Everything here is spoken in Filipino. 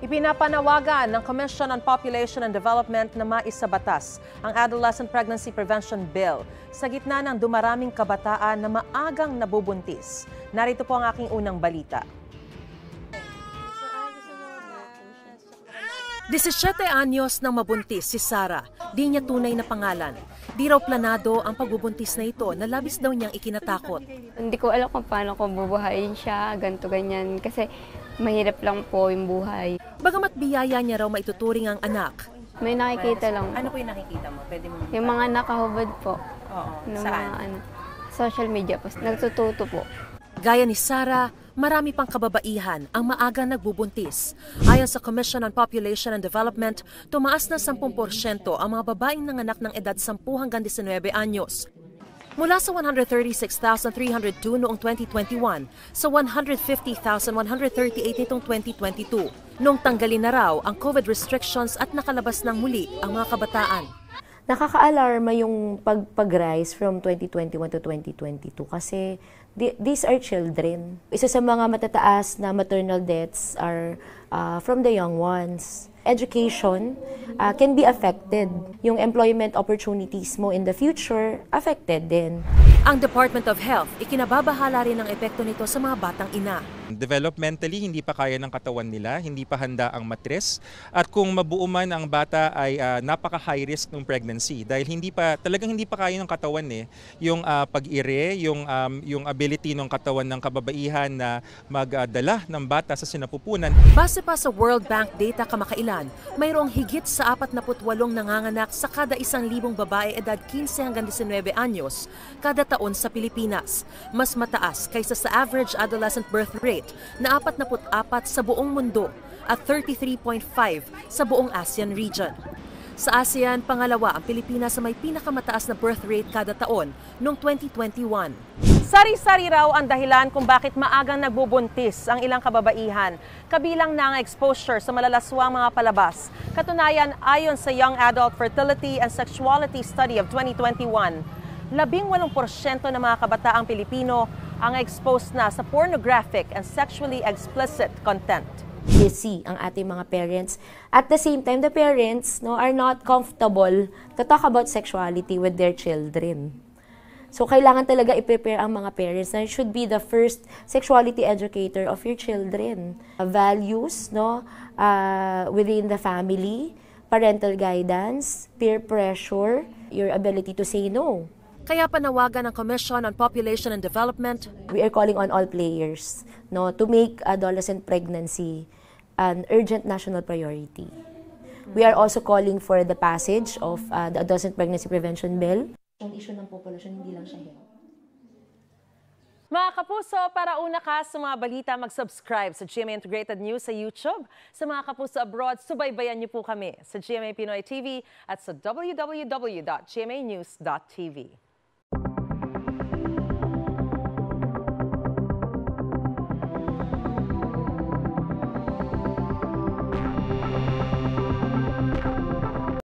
Ipinapanawagan ng Commission on Population and Development na maisabatas ang Adolescent Pregnancy Prevention Bill sa gitna ng dumaraming kabataan na maagang nabubuntis. Narito po ang aking unang balita. 17 anyos nang mabuntis si Sara. Di niya tunay na pangalan. Di raw planado ang pagbubuntis na ito na labis daw niyang ikinatakot. Hindi ko alam kung paano ko bubuhayin siya, ganto ganyan. Kasi mahirap lang po yung buhay. Bagamat biyaya niya raw maituturing ang anak. May nakikita lang ano po. Ano po yung nakikita mo? Pwede mo Yung mga nakahubad po. Oo. Ng saan? Mga, ano, social media po. Nagtututo po. Gaya ni Sara, marami pang kababaihan ang maaga nagbubuntis. Ayon sa Commission on Population and Development, tumaas na 10% ang mga babaeng nanganak ng edad 10 hanggang 19 anyos. Mula sa 136,302 noong 2021 sa 150,138 nitong 2022, noong tanggalin na raw ang COVID restrictions at nakalabas ng muli ang mga kabataan nakaka-alarma yung pag pag-rise from 2021 to 2022 kasi th- these are children. Isa sa mga matataas na maternal deaths are uh, from the young ones education uh, can be affected. Yung employment opportunities mo in the future, affected din. Ang Department of Health, ikinababahala rin ang epekto nito sa mga batang ina. Developmentally, hindi pa kaya ng katawan nila, hindi pa handa ang matres. At kung mabuo man ang bata ay uh, napaka-high risk ng pregnancy dahil hindi pa talagang hindi pa kaya ng katawan eh yung uh, pag-ire, yung um, yung ability ng katawan ng kababaihan na magdala ah, uh, ng bata sa sinapupunan. Base pa sa World Bank data kamakailan ilan, mayroong higit sa 48 nanganganak sa kada isang libong babae edad 15 hanggang 19 anyos kada taon sa Pilipinas. Mas mataas kaysa sa average adolescent birth rate na 44 sa buong mundo at 33.5 sa buong ASEAN region. Sa ASEAN, pangalawa ang Pilipinas sa may pinakamataas na birth rate kada taon noong 2021. Sari-sari raw ang dahilan kung bakit maagang nagbubuntis ang ilang kababaihan, kabilang na ang exposure sa malalaswang mga palabas. Katunayan, ayon sa Young Adult Fertility and Sexuality Study of 2021, labing walong porsyento ng mga kabataang Pilipino ang exposed na sa pornographic and sexually explicit content busy ang ating mga parents. At the same time, the parents no, are not comfortable to talk about sexuality with their children. So, kailangan talaga i-prepare ang mga parents na should be the first sexuality educator of your children. Uh, values, no? Uh, within the family, parental guidance, peer pressure, your ability to say no. Kaya panawagan ng Commission on Population and Development, we are calling on all players no, to make adolescent pregnancy an urgent national priority. We are also calling for the passage of uh, the Adolescent Pregnancy Prevention Bill yung issue ng populasyon, hindi lang siya health. Mga kapuso, para una ka sa mga balita, mag-subscribe sa GMA Integrated News sa YouTube. Sa mga kapuso abroad, subaybayan niyo po kami sa GMA Pinoy TV at sa www.gmanews.tv.